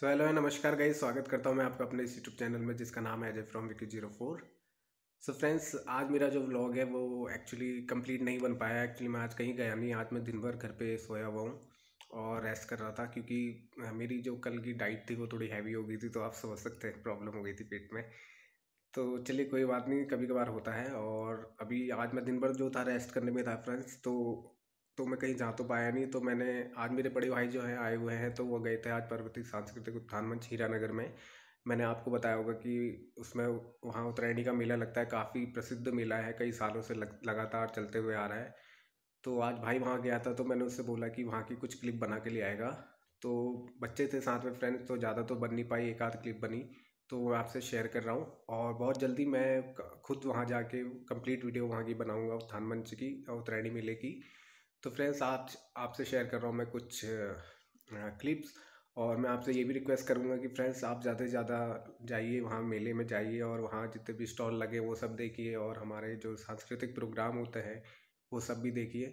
so hello नमस्कार guys स्वागत करता हूँ मैं आपका अपने इस यूट्यूब चैनल में जिसका नाम है Ajay from Vicky zero four so friends आज मेरा जो व्लॉग है वो एक्चुअली कंप्लीट नहीं बन पाया एक्चुअली मैं आज कहीं गया नहीं आज मैं दिन भर घर पे सोया हुआ हूँ और रेस्ट कर रहा था क्योंकि मेरी जो कल की डाइट थी वो थोड़ी हैवी हो गई थी तो आप समझ सकते हैं प्रॉब्लम हो गई थी पेट में तो चलिए कोई बात नहीं कभी कभार होता है और अभी आज मैं दिन भर जो था रेस्ट करने में था फ्रेंड्स तो तो मैं कहीं जा तो पाया नहीं तो मैंने आज मेरे बड़े भाई जो हैं आए हुए हैं तो वो गए थे आज पर्वतीय सांस्कृतिक उत्थान मंच हीरानगर में मैंने आपको बताया होगा कि उसमें वहाँ उत्तरायणी का मेला लगता है काफ़ी प्रसिद्ध मेला है कई सालों से लग, लगातार चलते हुए आ रहा है तो आज भाई वहाँ गया था तो मैंने उससे बोला कि वहाँ की कुछ क्लिप बना के ले आएगा तो बच्चे थे साथ में फ्रेंड्स तो ज़्यादा तो बन नहीं पाई एक आध क्लिप बनी तो मैं आपसे शेयर कर रहा हूँ और बहुत जल्दी मैं खुद वहाँ जाके कंप्लीट वीडियो वहाँ की बनाऊँगा उत्थान मंच की उत्तरायणी मेले की तो फ्रेंड्स आप आपसे शेयर कर रहा हूँ मैं कुछ क्लिप्स और मैं आपसे ये भी रिक्वेस्ट करूँगा कि फ्रेंड्स आप ज़्यादा से ज़्यादा जाइए वहाँ मेले में जाइए और वहाँ जितने भी स्टॉल लगे वो सब देखिए और हमारे जो सांस्कृतिक प्रोग्राम होते हैं वो सब भी देखिए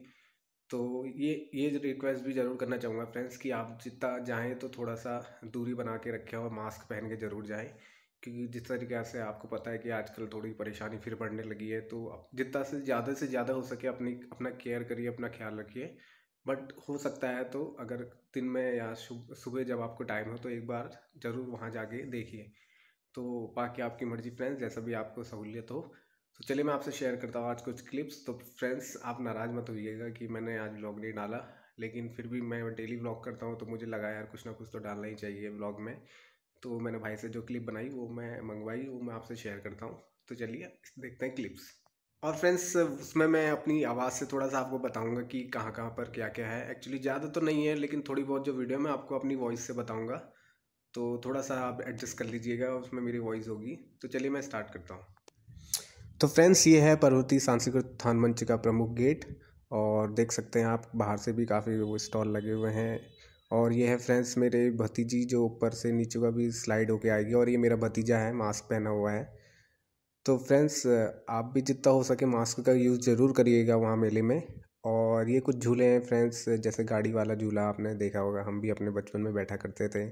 तो ये ये रिक्वेस्ट भी ज़रूर करना चाहूँगा फ्रेंड्स कि आप जितना जाएँ तो थोड़ा सा दूरी बना के रखें और मास्क पहन के ज़रूर जाएँ क्योंकि जिस तरीके से आपको पता है कि आजकल थोड़ी परेशानी फिर बढ़ने लगी है तो जितना से ज़्यादा से ज़्यादा हो सके अपनी अपना केयर करिए अपना ख्याल रखिए बट हो सकता है तो अगर दिन में या सुबह जब आपको टाइम हो तो एक बार ज़रूर वहाँ जाके देखिए तो बाकी आपकी मर्जी फ्रेंड्स जैसा भी आपको सहूलियत हो तो चलिए मैं आपसे शेयर करता हूँ आज कुछ क्लिप्स तो फ्रेंड्स आप नाराज़ मत होइएगा कि मैंने आज ब्लॉग नहीं डाला लेकिन फिर भी मैं डेली ब्लॉग करता हूँ तो मुझे लगा यार कुछ ना कुछ तो डालना ही चाहिए ब्लॉग में तो मैंने भाई से जो क्लिप बनाई वो मैं मंगवाई वो मैं आपसे शेयर करता हूँ तो चलिए देखते हैं क्लिप्स और फ्रेंड्स उसमें मैं अपनी आवाज़ से थोड़ा सा आपको बताऊंगा कि कहाँ कहाँ पर क्या क्या है एक्चुअली ज़्यादा तो नहीं है लेकिन थोड़ी बहुत जो वीडियो मैं आपको अपनी वॉइस से बताऊंगा तो थोड़ा सा आप एडजस्ट कर लीजिएगा उसमें मेरी वॉइस होगी तो चलिए मैं स्टार्ट करता हूँ तो फ्रेंड्स ये है पर्वती सांस्कृतिक उत्थान मंच का प्रमुख गेट और देख सकते हैं आप बाहर से भी काफ़ी वो स्टॉल लगे हुए हैं और ये है फ्रेंड्स मेरे भतीजी जो ऊपर से नीचे का भी स्लाइड होके आएगी और ये मेरा भतीजा है मास्क पहना हुआ है तो फ्रेंड्स आप भी जितना हो सके मास्क का यूज़ ज़रूर करिएगा वहाँ मेले में और ये कुछ झूले हैं फ्रेंड्स जैसे गाड़ी वाला झूला आपने देखा होगा हम भी अपने बचपन में बैठा करते थे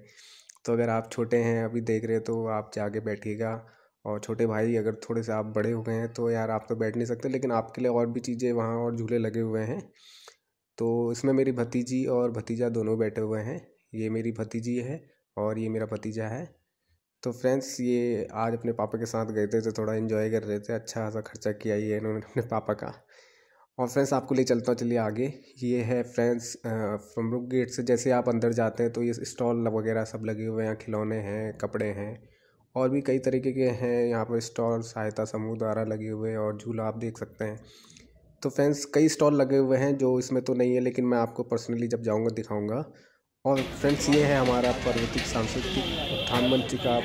तो अगर आप छोटे हैं अभी देख रहे तो आप जाके बैठिएगा और छोटे भाई अगर थोड़े से आप बड़े हो गए हैं तो यार आप तो बैठ नहीं सकते लेकिन आपके लिए और भी चीज़ें वहाँ और झूले लगे हुए हैं तो इसमें मेरी भतीजी और भतीजा दोनों बैठे हुए हैं ये मेरी भतीजी है और ये मेरा भतीजा है तो फ्रेंड्स ये आज अपने पापा के साथ गए थे तो थोड़ा इन्जॉय कर रहे थे अच्छा खासा खर्चा किया ये इन्होंने अपने पापा का और फ्रेंड्स आपको ले चलता हूँ चलिए आगे ये है फ्रेंड्स रुक गेट से जैसे आप अंदर जाते हैं तो ये स्टॉल वगैरह सब लगे हुए हैं खिलौने हैं कपड़े हैं और भी कई तरीके के हैं यहाँ पर स्टॉल सहायता समूह द्वारा लगे हुए हैं और झूला आप देख सकते हैं तो फ्रेंड्स कई स्टॉल लगे हुए हैं जो इसमें तो नहीं है लेकिन मैं आपको पर्सनली जब जाऊँगा दिखाऊँगा और फ्रेंड्स ये है हमारा पर्वतिक सांस्कृतिक उत्थान मंच का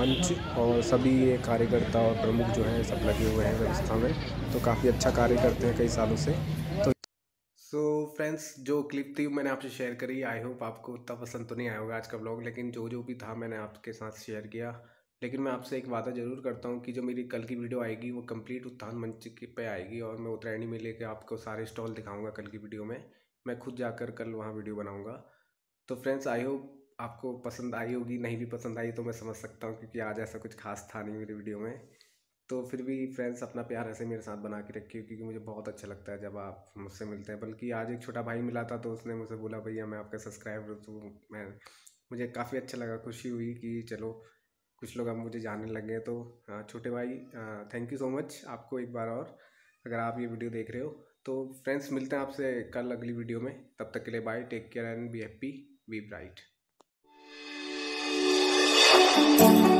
मंच और सभी ये कार्यकर्ता और प्रमुख जो हैं सब लगे हुए हैं व्यवस्था में तो काफ़ी अच्छा कार्य करते हैं कई सालों से तो सो so, फ्रेंड्स जो क्लिप थी मैंने आपसे शेयर करी आई होप आपको उतना पसंद तो नहीं आया होगा आज का ब्लॉग लेकिन जो जो भी था मैंने आपके साथ शेयर किया लेकिन मैं आपसे एक वादा ज़रूर करता हूँ कि जो मेरी कल की वीडियो आएगी वो कंप्लीट उत्थान मंच पे आएगी और मैं उत्तरायणी में लेकर आपको सारे स्टॉल दिखाऊंगा कल की वीडियो में मैं खुद जाकर कल वहाँ वीडियो बनाऊँगा तो फ्रेंड्स आई होप आपको पसंद आई होगी नहीं भी पसंद आई तो मैं समझ सकता हूँ क्योंकि आज ऐसा कुछ खास था नहीं मेरी वीडियो में तो फिर भी फ्रेंड्स अपना प्यार ऐसे मेरे साथ बना के रखिए क्योंकि मुझे बहुत अच्छा लगता है जब आप मुझसे मिलते हैं बल्कि आज एक छोटा भाई मिला था तो उसने मुझसे बोला भैया मैं आपका सब्सक्राइबर हूँ तो मैं मुझे काफ़ी अच्छा लगा खुशी हुई कि चलो कुछ लोग अब मुझे जानने लग गए तो हाँ, छोटे भाई थैंक यू सो मच आपको एक बार और अगर आप ये वीडियो देख रहे हो तो फ्रेंड्स मिलते हैं आपसे कल अगली वीडियो में तब तक के लिए bye take care and be happy be bright